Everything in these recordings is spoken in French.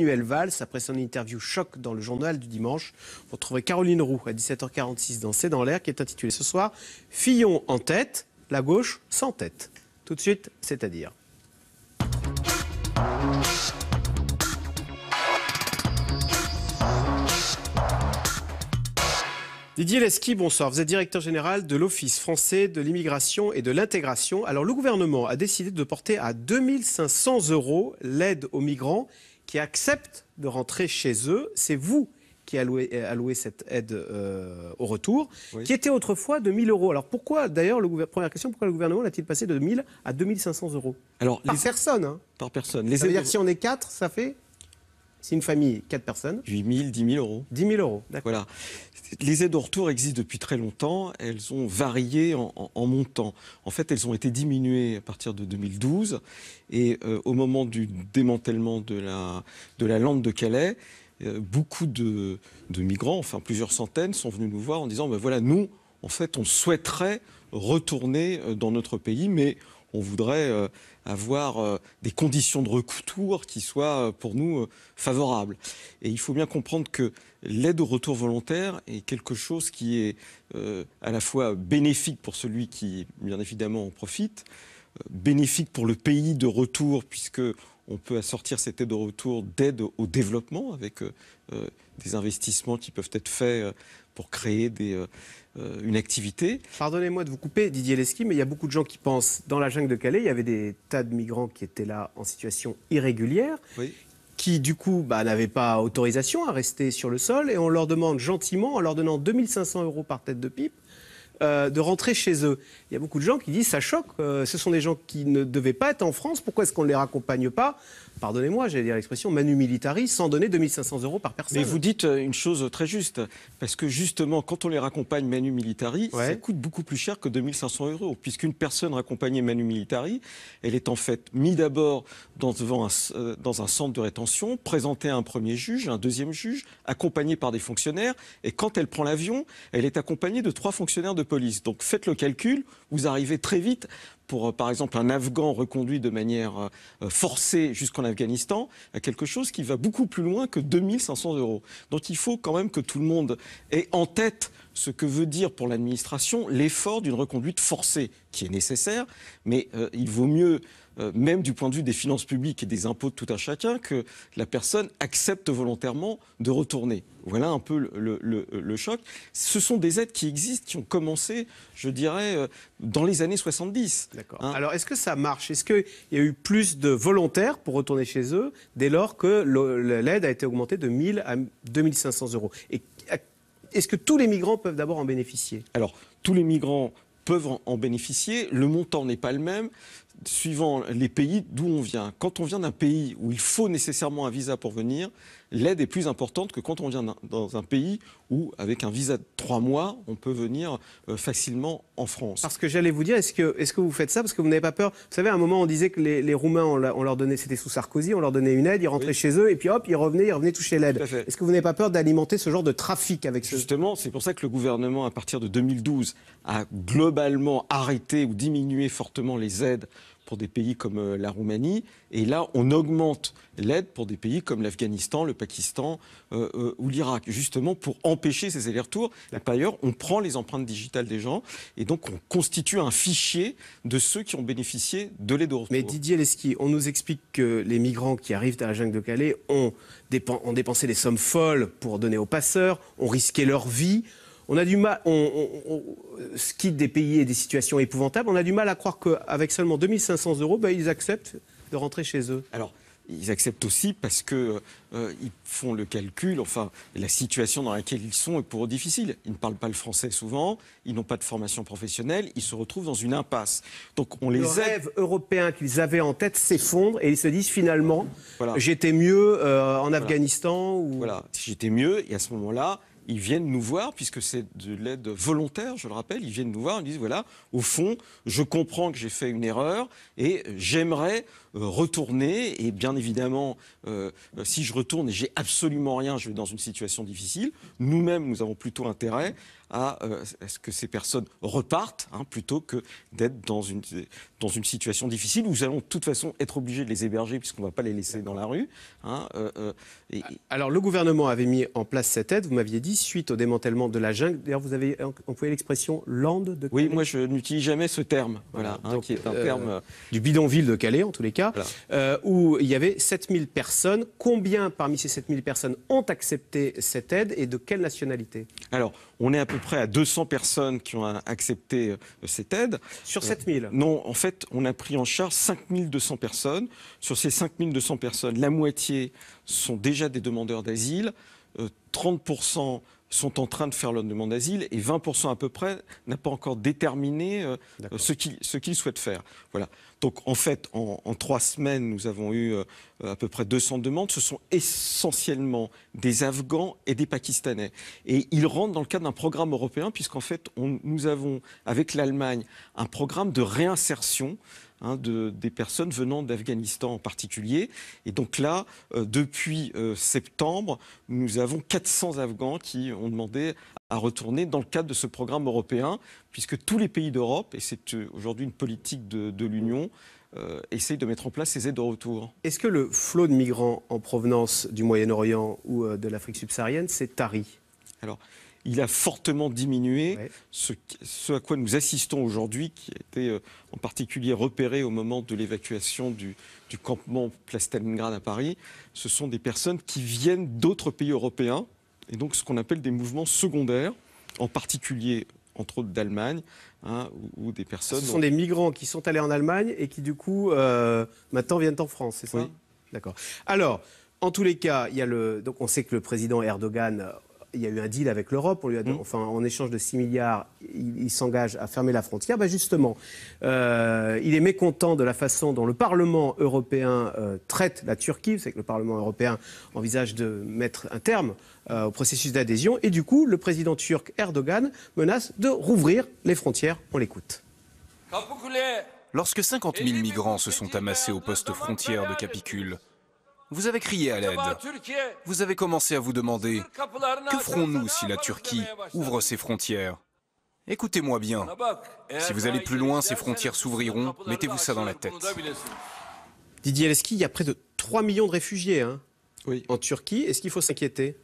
Manuel Valls, après son interview choc dans le journal du dimanche, vous retrouverez Caroline Roux à 17h46 dans C'est dans l'air qui est intitulée ce soir Fillon en tête, la gauche sans tête. Tout de suite, c'est-à-dire. Didier Lesky, bonsoir. Vous êtes directeur général de l'Office français de l'immigration et de l'intégration. Alors, le gouvernement a décidé de porter à 2500 euros l'aide aux migrants qui acceptent de rentrer chez eux. C'est vous qui allouez, euh, cette aide euh, au retour, qui était autrefois de 1000 euros. Alors pourquoi, d'ailleurs, première question, pourquoi le gouvernement l'a-t-il passé de 1000 à 2500 euros Alors, Par les... personne. Hein. Par personne. Les ça dire si on est quatre, ça fait c'est une famille, 4 personnes. 8 000, 10 000 euros. 10 000 euros, d'accord. Voilà. Les aides au retour existent depuis très longtemps. Elles ont varié en, montant. En fait, elles ont été diminuées à partir de 2012. Et euh, au moment du démantèlement de la, de la lande de Calais, euh, beaucoup de, migrants, enfin plusieurs centaines, sont venus nous voir en disant ben voilà, nous, en fait, on souhaiterait retourner euh, dans notre pays, mais on voudrait euh, avoir euh, des conditions de retour qui soient euh, pour nous favorables. Et il faut bien comprendre que l'aide au retour volontaire est quelque chose qui est à la fois bénéfique pour celui qui, bien évidemment, en profite, bénéfique pour le pays de retour, puisque on peut assortir cette aide au retour d'aide au développement avec euh, euh, des investissements qui peuvent être faits euh, pour créer une activité. Pardonnez-moi de vous couper, Didier Leski, mais il y a beaucoup de gens qui pensent, dans la jungle de Calais, il y avait des tas de migrants qui étaient là en situation irrégulière, qui du coup bah, n'avaient pas autorisation à rester sur le sol, et on leur demande gentiment, en leur donnant 2500 euros par tête de pipe, euh, de rentrer chez eux. Il y a beaucoup de gens qui disent ça choque, euh, ce sont des gens qui ne devaient pas être en France, pourquoi est-ce qu'on ne les raccompagne pas Pardonnez-moi, j'allais dire l'expression manu militari, sans donner 2500 euros par personne. Mais vous dites euh, une chose très juste, parce que justement, quand on les raccompagne manu militari, ça coûte beaucoup plus cher que 2500 euros, puisqu'une personne raccompagnée manu militari, elle est en fait mise d'abord dans, dans un centre de rétention, présentée à un premier juge, un deuxième juge, accompagnée par des fonctionnaires, et quand elle prend l'avion, elle est accompagnée de trois fonctionnaires de donc faites le calcul, vous arrivez très vite pour, euh, par exemple, un Afghan reconduit de manière euh, euh, forcée jusqu'en Afghanistan, à quelque chose qui va beaucoup plus loin que 2500 euros. Donc il faut quand même que tout le monde ait en tête ce que veut dire pour l'administration l'effort d'une reconduite forcée, qui est nécessaire, mais il vaut mieux, même du point de vue des finances publiques et des impôts de tout un chacun, que la personne accepte volontairement de retourner. Voilà un peu le, choc. Ce sont des aides qui existent, qui ont commencé, je dirais, dans les années 70. Hein Alors, est-ce que ça marche Est-ce qu'il y a eu plus de volontaires pour retourner chez eux dès lors que l'aide a été augmentée de 1 000 à 2 500 euros est-ce que tous les migrants peuvent d'abord en bénéficier Alors, tous les migrants peuvent en bénéficier. Le montant n'est pas le même suivant les pays d'où on vient. Quand on vient d'un pays où il faut nécessairement un visa pour venir, l'aide est plus importante que quand on vient dans un pays où, avec un visa de trois mois, on peut venir euh, facilement en France. Parce que j'allais vous dire, est-ce que, est que, vous faites ça Parce que vous n'avez pas peur. Vous savez, à un moment, on disait que les, Roumains, on, leur donnait, c'était sous Sarkozy, on leur donnait une aide, ils rentraient chez eux, et puis hop, ils revenaient, ils revenaient toucher l'aide. Est-ce que vous n'avez pas peur d'alimenter ce genre de trafic avec ce... Justement, c'est pour ça que le gouvernement, à partir de 2012, a globalement arrêté ou diminué fortement les aides pour des pays comme euh, la Roumanie. Et là, on augmente l'aide pour des pays comme l'Afghanistan, le Pakistan euh, euh, ou l'Irak, justement pour empêcher ces allers-retours. Et par ailleurs, on prend les empreintes digitales des gens et donc on constitue un fichier de ceux qui ont bénéficié de l'aide au retour. Mais Didier Leski, on nous explique que les migrants qui arrivent à la jungle de Calais ont, dépensé des sommes folles pour donner aux passeurs, ont risqué leur vie on a du mal, on, se quitte des pays et des situations épouvantables. On a du mal à croire qu'avec seulement 2500 euros, bah, ils acceptent de rentrer chez eux. Alors, ils acceptent aussi parce qu'ils euh, font le calcul, enfin la situation dans laquelle ils sont est pour eux difficile. Ils ne parlent pas le français souvent, ils n'ont pas de formation professionnelle, ils se retrouvent dans une impasse. Donc on les le européens rêve européen qu'ils avaient en tête s'effondre et ils se disent finalement j'étais mieux euh, en Afghanistan ou voilà j'étais mieux et à ce moment-là ils viennent nous voir, puisque c'est de l'aide volontaire, je le rappelle, ils viennent nous voir, ils disent, voilà, au fond, je comprends que j'ai fait une erreur et j'aimerais euh, retourner, et bien évidemment, euh, si je retourne et j'ai absolument rien, je vais dans une situation difficile, nous-mêmes, nous avons plutôt intérêt à euh, ce que ces personnes repartent hein, plutôt que d'être dans une, dans une situation difficile où nous allons de toute façon être obligés de les héberger puisqu'on ne va pas les laisser dans la rue. Hein, euh, euh, ah, alors le gouvernement avait mis en place cette aide, vous m'aviez dit, suite au démantèlement de la jungle. D'ailleurs, vous avez employé l'expression lande de Calais. Oui, moi je n'utilise jamais ce terme, voilà, hein, qui est un terme. Du bidonville de Calais en tous les cas, où il y avait 7000 personnes. Combien parmi ces 7000 personnes ont accepté cette aide et de quelle nationalité Alors, on est à peu près à 200 personnes qui ont accepté euh, cette aide. Sur 7000 euh, Non, en fait, on a pris en charge 5200 personnes. Sur ces 5200 personnes, la moitié sont déjà des demandeurs d'asile. 30% euh, sont en train de faire leur demande d'asile et 20% à peu près n'a pas encore déterminé euh, ce qu'ils souhaitent faire. Voilà. Donc en fait, en, trois semaines, nous avons eu euh, à peu près 200 demandes. Ce sont essentiellement des Afghans et des Pakistanais. Et ils rentrent dans le cadre d'un programme européen puisqu'en fait, nous avons avec l'Allemagne un programme de réinsertion Hein, de, des personnes venant d'Afghanistan en particulier. Et donc là, euh, depuis euh, septembre, nous avons 400 Afghans qui ont demandé à retourner dans le cadre de ce programme européen, puisque tous les pays d'Europe, et c'est euh, aujourd'hui une politique de, l'Union, essayent de mettre en place ces aides de retour. Est-ce que le flot de migrants en provenance du Moyen-Orient ou de l'Afrique subsaharienne s'est tari il a fortement diminué ce, à quoi nous assistons aujourd'hui, qui a été euh, en particulier repéré au moment de l'évacuation du, campement Place à Paris. Ce sont des personnes qui viennent d'autres pays européens, et donc ce qu'on appelle des mouvements secondaires, en particulier entre autres d'Allemagne, hein, ou, des ah, personnes... Ce sont des migrants qui sont allés en Allemagne et qui du coup euh, maintenant viennent en France, c'est ça D'accord. Alors, en tous les cas, il y le... donc on sait que le président Erdogan il y a eu un deal avec l'Europe, mm. enfin, en échange de 6 milliards, il, s'engage à fermer la frontière. Bah, justement, euh, il est mécontent de la façon dont le Parlement européen euh, traite la Turquie. C'est que le Parlement européen envisage de mettre un terme euh, au processus d'adhésion. Et du coup, le président turc Erdogan menace de rouvrir les frontières. On l'écoute. Lorsque 50 000 migrants se sont amassés au poste frontière de Capicule, vous avez crié à l'aide. Vous avez commencé à vous demander que ferons-nous si la Turquie ouvre ses frontières Écoutez-moi bien. Si vous allez plus loin, ces frontières s'ouvriront. Mettez-vous ça dans la tête. Didier Leski, il y a près de 3 millions de réfugiés hein, en Turquie. Est-ce qu'il faut s'inquiéter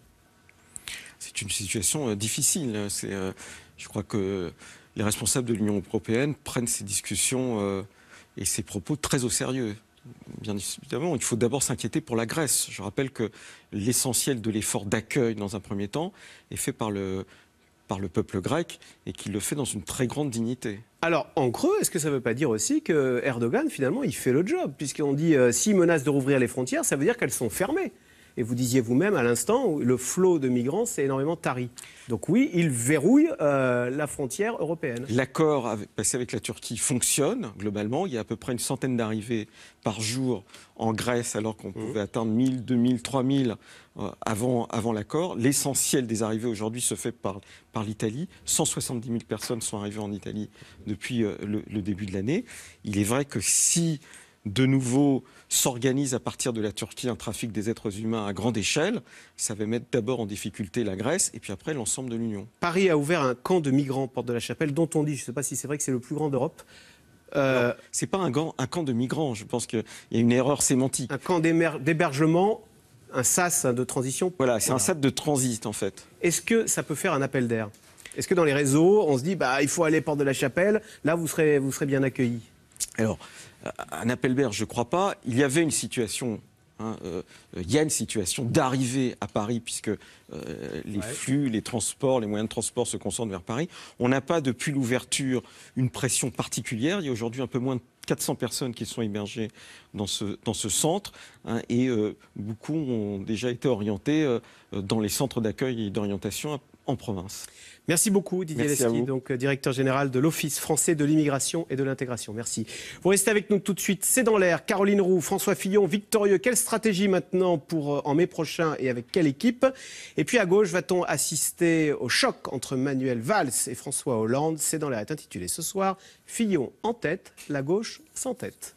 C'est une situation euh, difficile. Euh, je crois que les responsables de l'Union européenne prennent ces discussions euh, et ces propos très au sérieux bien évidemment, il faut d'abord s'inquiéter pour la Grèce. Je rappelle que l'essentiel de l'effort d'accueil, dans un premier temps, est fait par le, peuple grec et qu'il le fait dans une très grande dignité. Alors, en creux, est-ce que ça ne veut pas dire aussi que Erdogan, finalement, il fait le job Puisqu'on dit, euh, s'il menace de rouvrir les frontières, ça veut dire qu'elles sont fermées. Et vous disiez vous-même à l'instant, le flot de migrants s'est énormément tari. Donc oui, il verrouille euh, la frontière européenne. L'accord passé avec la Turquie fonctionne globalement. Il y a à peu près une centaine d'arrivées par jour en Grèce, alors qu'on mmh. pouvait atteindre 1000, 2000, 3000 avant, avant l'accord. L'essentiel des arrivées aujourd'hui se fait par, par l'Italie. 170 000 personnes sont arrivées en Italie depuis euh, le, début de l'année. Il est vrai que si de nouveau s'organise à partir de la Turquie un trafic des êtres humains à grande échelle, ça va mettre d'abord en difficulté la Grèce et puis après l'ensemble de l'Union. Paris a ouvert un camp de migrants, porte de la Chapelle, dont on dit, je ne sais pas si c'est vrai que c'est le plus grand d'Europe, euh, c'est pas un, un, camp de migrants. Je pense qu'il y a une erreur sémantique. Un camp d'hébergement, un SAS de transition. Voilà, c'est un SAS de transit en fait. Est-ce que ça peut faire un appel d'air Est-ce que dans les réseaux, on se dit bah il faut aller Porte de la Chapelle, là vous serez vous serez bien accueillis alors, un Appelberg, je ne crois pas. Il y avait une situation hein, euh, il y a une situation d'arrivée à Paris, puisque euh, les flux, les transports, les moyens de transport se concentrent vers Paris. On n'a pas, depuis l'ouverture, une pression particulière. Il y a aujourd'hui un peu moins de 400 personnes qui sont hébergées dans ce, dans ce centre, hein, et euh, beaucoup ont déjà été orientés dans les centres d'accueil et d'orientation en province. Merci beaucoup Didier Merci donc euh, directeur général de l'Office français de l'immigration et de l'intégration. Merci. Vous restez avec nous tout de suite. C'est dans l'air. Caroline Roux, François Fillon, victorieux. Quelle stratégie maintenant pour euh, en mai prochain et avec quelle équipe Et puis à gauche, va-t-on assister au choc entre Manuel Valls et François Hollande C'est dans l'air est intitulé ce soir Fillon en tête, la gauche sans tête.